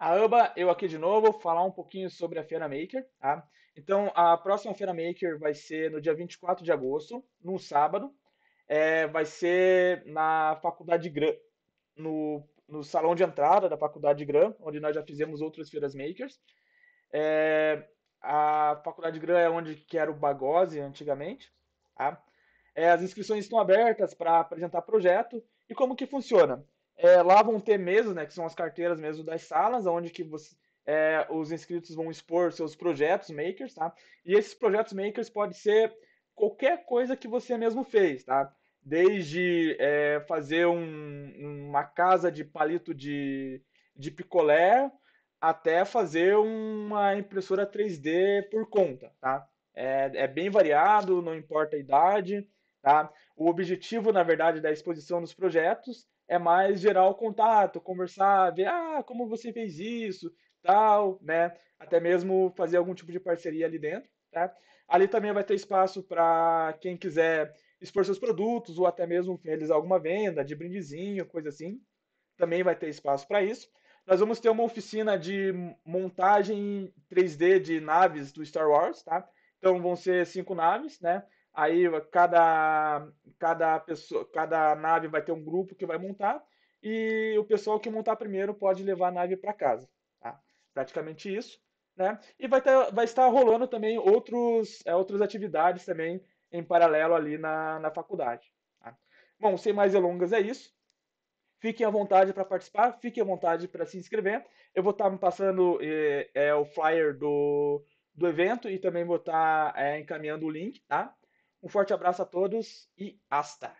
A ABA, eu aqui de novo, falar um pouquinho sobre a Feira Maker. Tá? Então, a próxima Feira Maker vai ser no dia 24 de agosto, num sábado. É, vai ser na Faculdade Gran, no, no salão de entrada da Faculdade Gran, onde nós já fizemos outras Feiras Makers. É, a Faculdade Gran é onde que era o Bagose antigamente. Tá? É, as inscrições estão abertas para apresentar projeto. E como que funciona? É, lá vão ter mesas, né, que são as carteiras mesmo das salas, onde que você, é, os inscritos vão expor seus projetos makers, tá? E esses projetos makers pode ser qualquer coisa que você mesmo fez, tá? Desde é, fazer um, uma casa de palito de, de picolé até fazer uma impressora 3D por conta, tá? É, é bem variado, não importa a idade, tá? O objetivo, na verdade, da exposição dos projetos é mais gerar o contato, conversar, ver, ah, como você fez isso, tal, né? Até mesmo fazer algum tipo de parceria ali dentro, tá? Ali também vai ter espaço para quem quiser expor seus produtos ou até mesmo realizar alguma venda de brindezinho, coisa assim. Também vai ter espaço para isso. Nós vamos ter uma oficina de montagem 3D de naves do Star Wars, tá? Então vão ser cinco naves, né? Aí cada, cada, pessoa, cada nave vai ter um grupo que vai montar e o pessoal que montar primeiro pode levar a nave para casa. Tá? Praticamente isso. Né? E vai, ter, vai estar rolando também outros, é, outras atividades também em paralelo ali na, na faculdade. Tá? Bom, sem mais delongas é isso. Fiquem à vontade para participar, fiquem à vontade para se inscrever. Eu vou estar tá me passando é, é, o flyer do, do evento e também vou estar tá, é, encaminhando o link, tá? Um forte abraço a todos e hasta!